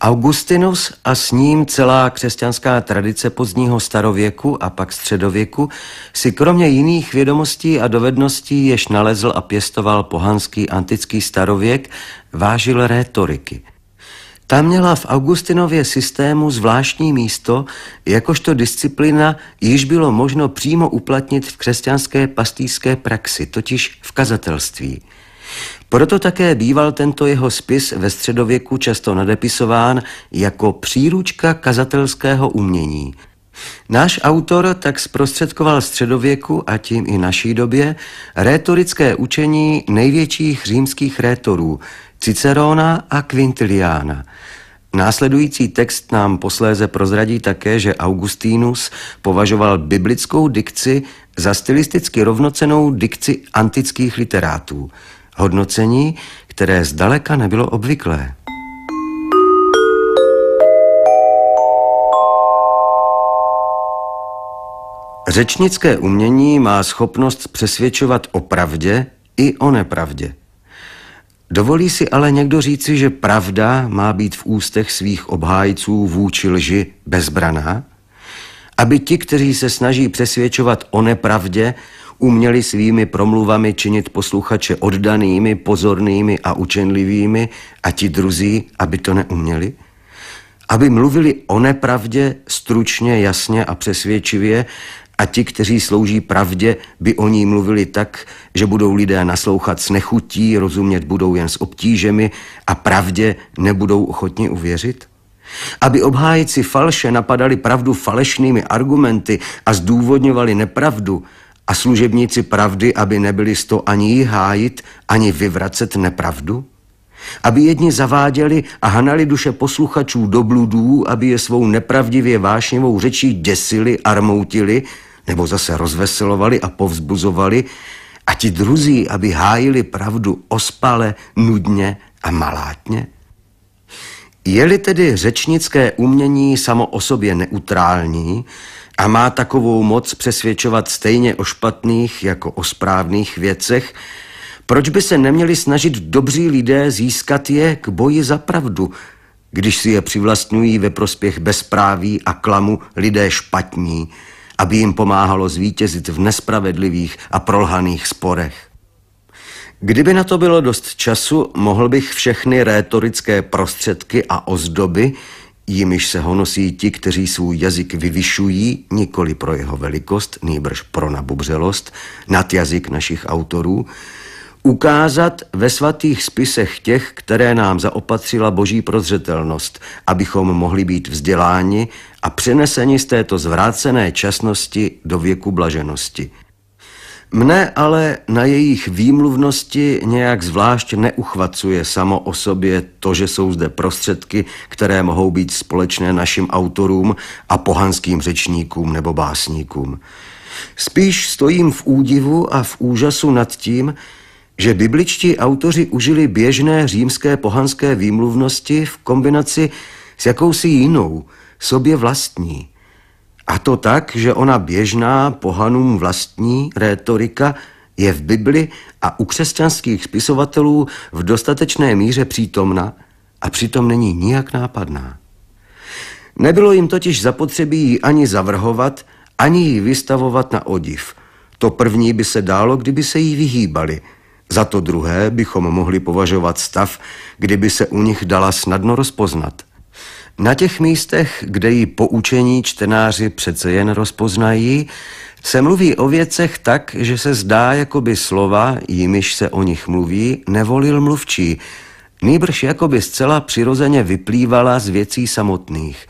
Augustinus a s ním celá křesťanská tradice pozdního starověku a pak středověku si kromě jiných vědomostí a dovedností, jež nalezl a pěstoval pohanský antický starověk, vážil rétoriky. Ta měla v Augustinově systému zvláštní místo, jakožto disciplina, již bylo možno přímo uplatnit v křesťanské pastýské praxi, totiž v kazatelství – proto také býval tento jeho spis ve středověku často nadepisován jako příručka kazatelského umění. Náš autor tak zprostředkoval středověku a tím i naší době rétorické učení největších římských rétorů Cicerona a Quintiliana. Následující text nám posléze prozradí také, že Augustinus považoval biblickou dikci za stylisticky rovnocenou dikci antických literátů – Hodnocení, které zdaleka nebylo obvyklé. Řečnické umění má schopnost přesvědčovat o pravdě i o nepravdě. Dovolí si ale někdo říci, že pravda má být v ústech svých obhájců vůči lži bezbraná? Aby ti, kteří se snaží přesvědčovat o nepravdě, uměli svými promluvami činit posluchače oddanými, pozornými a učenlivými a ti druzí, aby to neuměli? Aby mluvili o nepravdě stručně, jasně a přesvědčivě a ti, kteří slouží pravdě, by o ní mluvili tak, že budou lidé naslouchat s nechutí, rozumět budou jen s obtížemi a pravdě nebudou ochotni uvěřit? Aby obhájci falše napadali pravdu falešnými argumenty a zdůvodňovali nepravdu, a služebníci pravdy, aby nebyli sto ani jí hájit, ani vyvracet nepravdu? Aby jedni zaváděli a hanali duše posluchačů do bludů, aby je svou nepravdivě vášnivou řečí děsili, armoutili, nebo zase rozveselovali a povzbuzovali, a ti druzí, aby hájili pravdu ospale, nudně a malátně? Je-li tedy řečnické umění samo o sobě neutrální, a má takovou moc přesvědčovat stejně o špatných jako o správných věcech, proč by se neměli snažit dobří lidé získat je k boji za pravdu, když si je přivlastňují ve prospěch bezpráví a klamu lidé špatní, aby jim pomáhalo zvítězit v nespravedlivých a prolhaných sporech. Kdyby na to bylo dost času, mohl bych všechny rétorické prostředky a ozdoby, jimiž se honosí ti, kteří svůj jazyk vyvyšují, nikoli pro jeho velikost, nýbrž pro nabubřelost, nad jazyk našich autorů, ukázat ve svatých spisech těch, které nám zaopatřila boží prozřetelnost, abychom mohli být vzděláni a přeneseni z této zvrácené časnosti do věku blaženosti. Mne ale na jejich výmluvnosti nějak zvlášť neuchvacuje samo o sobě to, že jsou zde prostředky, které mohou být společné našim autorům a pohanským řečníkům nebo básníkům. Spíš stojím v údivu a v úžasu nad tím, že bibličtí autoři užili běžné římské pohanské výmluvnosti v kombinaci s jakousi jinou, sobě vlastní – a to tak, že ona běžná pohanům vlastní rétorika je v Bibli a u křesťanských spisovatelů v dostatečné míře přítomna a přitom není nijak nápadná. Nebylo jim totiž zapotřebí ji ani zavrhovat, ani ji vystavovat na odiv. To první by se dálo, kdyby se jí vyhýbali. Za to druhé bychom mohli považovat stav, kdyby se u nich dala snadno rozpoznat. Na těch místech, kde ji poučení čtenáři přece jen rozpoznají, se mluví o věcech tak, že se zdá, jako by slova, jimiž se o nich mluví, nevolil mluvčí, nýbrž jakoby zcela přirozeně vyplývala z věcí samotných.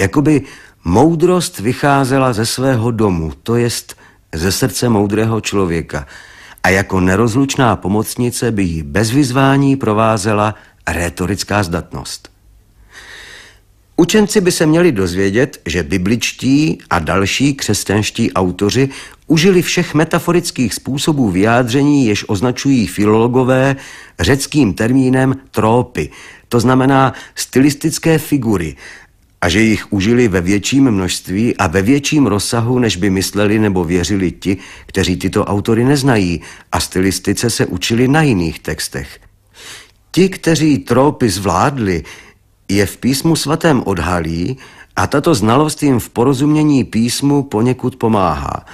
Jakoby moudrost vycházela ze svého domu, to jest ze srdce moudrého člověka a jako nerozlučná pomocnice by ji bez vyzvání provázela rétorická zdatnost. Učenci by se měli dozvědět, že bibličtí a další křesťanští autoři užili všech metaforických způsobů vyjádření, jež označují filologové řeckým termínem trópy, to znamená stylistické figury, a že jich užili ve větším množství a ve větším rozsahu, než by mysleli nebo věřili ti, kteří tyto autory neznají a stylistice se učili na jiných textech. Ti, kteří trópy zvládli, je v písmu svatém odhalí a tato znalost jim v porozumění písmu poněkud pomáhá.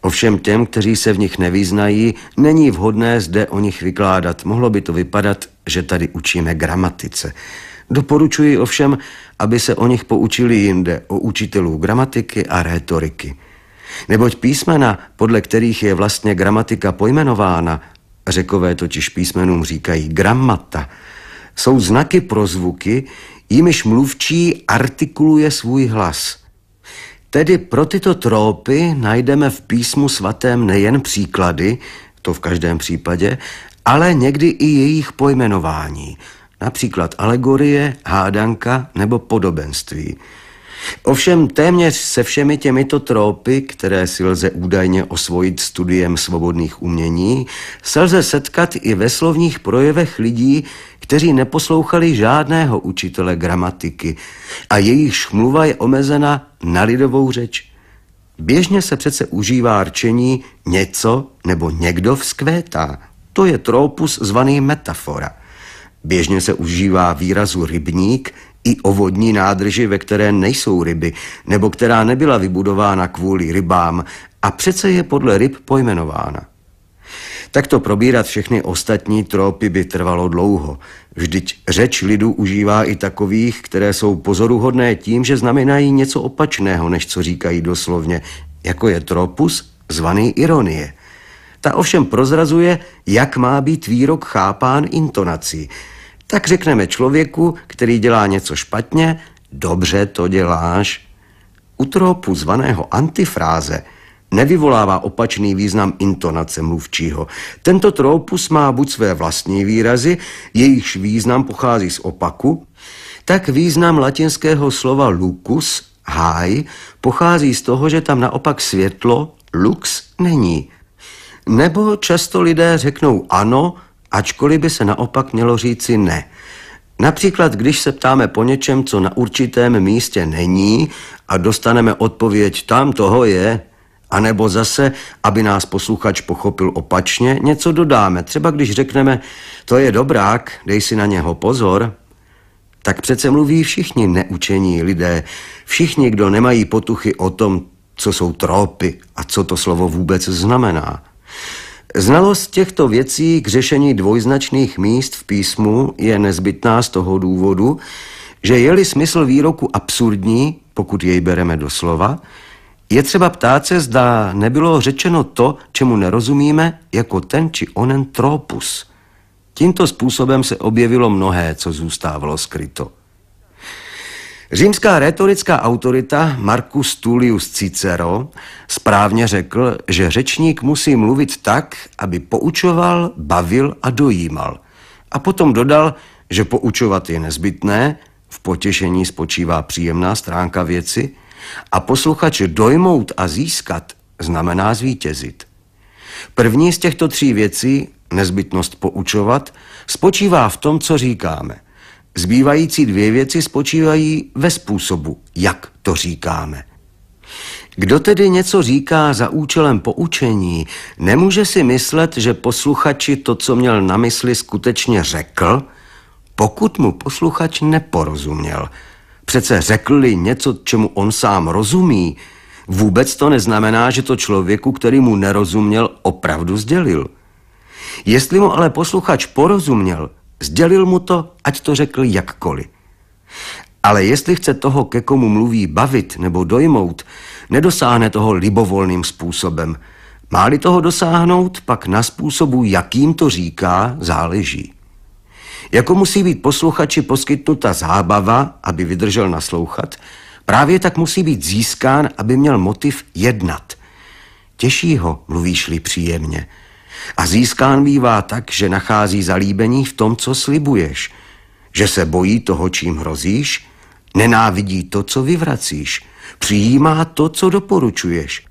Ovšem těm, kteří se v nich nevyznají, není vhodné zde o nich vykládat. Mohlo by to vypadat, že tady učíme gramatice. Doporučuji ovšem, aby se o nich poučili jinde, o učitelů gramatiky a rétoriky. Neboť písmena, podle kterých je vlastně gramatika pojmenována, řekové totiž písmenům říkají gramata, jsou znaky pro zvuky, jimiž mluvčí artikuluje svůj hlas. Tedy pro tyto trópy najdeme v písmu svatém nejen příklady, to v každém případě, ale někdy i jejich pojmenování, například alegorie, hádanka nebo podobenství. Ovšem téměř se všemi těmito trópy, které si lze údajně osvojit studiem svobodných umění, se lze setkat i ve slovních projevech lidí, kteří neposlouchali žádného učitele gramatiky a jejich šmluva je omezena na lidovou řeč. Běžně se přece užívá rčení něco nebo někdo vzkvétá. To je trópus zvaný metafora. Běžně se užívá výrazu rybník i o vodní nádrži, ve které nejsou ryby, nebo která nebyla vybudována kvůli rybám a přece je podle ryb pojmenována. Takto probírat všechny ostatní trópy by trvalo dlouho. Vždyť řeč lidu užívá i takových, které jsou pozoruhodné tím, že znamenají něco opačného, než co říkají doslovně, jako je tropus zvaný ironie. Ta ovšem prozrazuje, jak má být výrok chápán intonací. Tak řekneme člověku, který dělá něco špatně, dobře to děláš. U tropu zvaného antifráze nevyvolává opačný význam intonace mluvčího. Tento tropus má buď své vlastní výrazy, jejichž význam pochází z opaku, tak význam latinského slova lucus, háj, pochází z toho, že tam naopak světlo, lux, není. Nebo často lidé řeknou ano, ačkoliv by se naopak mělo říci ne. Například, když se ptáme po něčem, co na určitém místě není a dostaneme odpověď tam toho je, a nebo zase, aby nás posluchač pochopil opačně, něco dodáme. Třeba když řekneme, to je dobrák, dej si na něho pozor, tak přece mluví všichni neučení lidé, všichni, kdo nemají potuchy o tom, co jsou tropy a co to slovo vůbec znamená. Znalost těchto věcí k řešení dvojznačných míst v písmu je nezbytná z toho důvodu, že je-li smysl výroku absurdní, pokud jej bereme do slova, je třeba ptát se, zda nebylo řečeno to, čemu nerozumíme, jako ten či onen tropus. Tímto způsobem se objevilo mnohé, co zůstávalo skryto. Římská retorická autorita Marcus Tullius Cicero správně řekl, že řečník musí mluvit tak, aby poučoval, bavil a dojímal. A potom dodal, že poučovat je nezbytné, v potěšení spočívá příjemná stránka věci – a posluchače dojmout a získat znamená zvítězit. První z těchto tří věcí, nezbytnost poučovat, spočívá v tom, co říkáme. Zbývající dvě věci spočívají ve způsobu, jak to říkáme. Kdo tedy něco říká za účelem poučení, nemůže si myslet, že posluchači to, co měl na mysli, skutečně řekl, pokud mu posluchač neporozuměl – Přece řekl-li něco, čemu on sám rozumí, vůbec to neznamená, že to člověku, který mu nerozuměl, opravdu sdělil. Jestli mu ale posluchač porozuměl, sdělil mu to, ať to řekl jakkoliv. Ale jestli chce toho, ke komu mluví, bavit nebo dojmout, nedosáhne toho libovolným způsobem. Máli toho dosáhnout, pak na způsobu, jakým to říká, záleží. Jako musí být posluchači poskytnuta zábava, aby vydržel naslouchat, právě tak musí být získán, aby měl motiv jednat. Těší ho, mluvíš-li příjemně. A získán bývá tak, že nachází zalíbení v tom, co slibuješ, že se bojí toho, čím hrozíš, nenávidí to, co vyvracíš, přijímá to, co doporučuješ,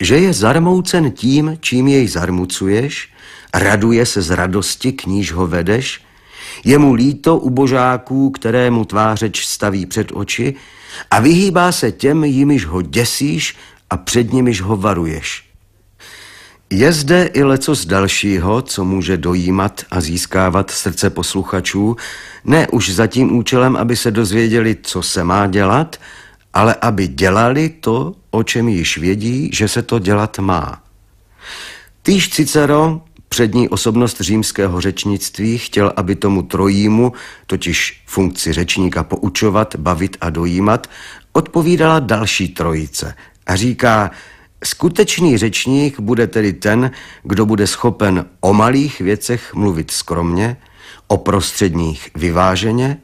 že je zarmoucen tím, čím jej zarmucuješ, raduje se z radosti, k níž ho vedeš, je mu líto ubožáků, které mu tvářeč staví před oči a vyhýbá se těm, jimiž ho děsíš a před nimiž ho varuješ. Je zde i leco z dalšího, co může dojímat a získávat srdce posluchačů, ne už za tím účelem, aby se dozvěděli, co se má dělat, ale aby dělali to, o čem již vědí, že se to dělat má. Týž Cicero Přední osobnost římského řečnictví chtěl, aby tomu trojímu, totiž funkci řečníka poučovat, bavit a dojímat, odpovídala další trojice a říká, skutečný řečník bude tedy ten, kdo bude schopen o malých věcech mluvit skromně, o prostředních vyváženě,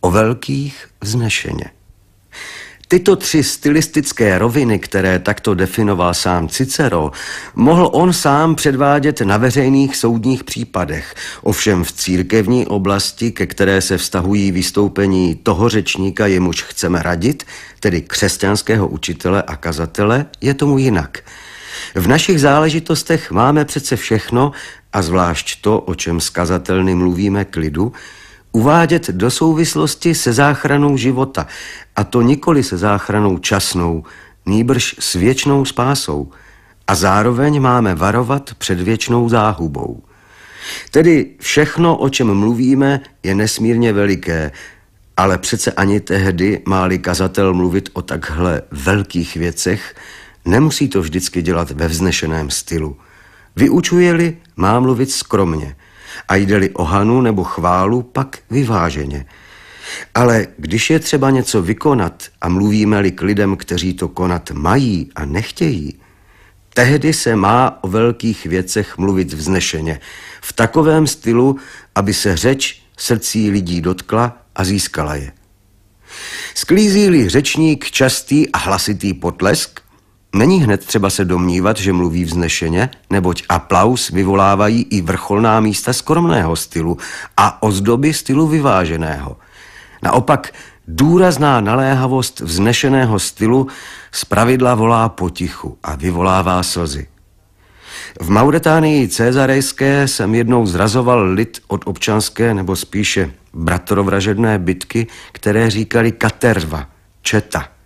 o velkých vznešeně. Tyto tři stylistické roviny, které takto definoval sám Cicero, mohl on sám předvádět na veřejných soudních případech, ovšem v církevní oblasti, ke které se vztahují vystoupení toho řečníka, jemuž chceme radit, tedy křesťanského učitele a kazatele, je tomu jinak. V našich záležitostech máme přece všechno, a zvlášť to, o čem skazatelny mluvíme k lidu, uvádět do souvislosti se záchranou života, a to nikoli se záchranou časnou, nýbrž s věčnou spásou, a zároveň máme varovat před věčnou záhubou. Tedy všechno, o čem mluvíme, je nesmírně veliké, ale přece ani tehdy, máli kazatel mluvit o takhle velkých věcech, nemusí to vždycky dělat ve vznešeném stylu. Vyučuje-li, má mluvit skromně – a jde-li o hanu nebo chválu, pak vyváženě. Ale když je třeba něco vykonat a mluvíme-li k lidem, kteří to konat mají a nechtějí, tehdy se má o velkých věcech mluvit vznešeně, v takovém stylu, aby se řeč srdcí lidí dotkla a získala je. Sklízí-li řečník častý a hlasitý potlesk, Není hned třeba se domnívat, že mluví vznešeně, neboť aplaus vyvolávají i vrcholná místa skromného stylu a ozdoby stylu vyváženého. Naopak důrazná naléhavost vznešeného stylu zpravidla volá potichu a vyvolává slzy. V Mauretánii Cezarejské jsem jednou zrazoval lid od občanské nebo spíše bratrovražedné bitky, které říkali katerva, četa –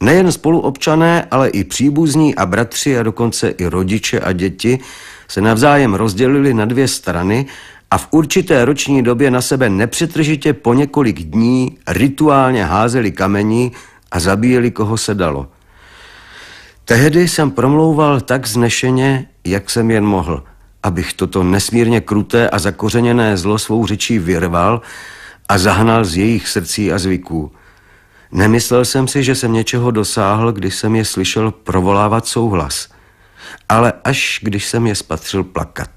Nejen spoluobčané, ale i příbuzní a bratři a dokonce i rodiče a děti se navzájem rozdělili na dvě strany a v určité roční době na sebe nepřetržitě po několik dní rituálně házeli kamení a zabíjeli, koho se dalo. Tehdy jsem promlouval tak znešeně, jak jsem jen mohl, abych toto nesmírně kruté a zakořeněné zlo svou řečí vyrval a zahnal z jejich srdcí a zvyků. Nemyslel jsem si, že jsem něčeho dosáhl, když jsem je slyšel provolávat souhlas, ale až když jsem je spatřil plakat.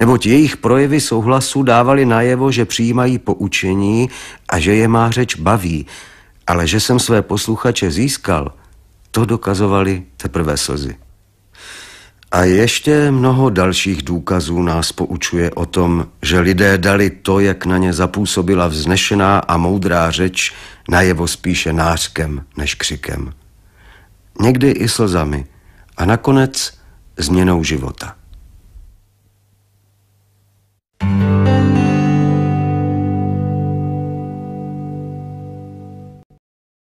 Neboť jejich projevy souhlasu dávali najevo, že přijímají poučení a že je má řeč baví, ale že jsem své posluchače získal, to dokazovali teprve slzy. A ještě mnoho dalších důkazů nás poučuje o tom, že lidé dali to, jak na ně zapůsobila vznešená a moudrá řeč, najevo spíše nářkem než křikem. Někdy i slzami a nakonec změnou života. thank you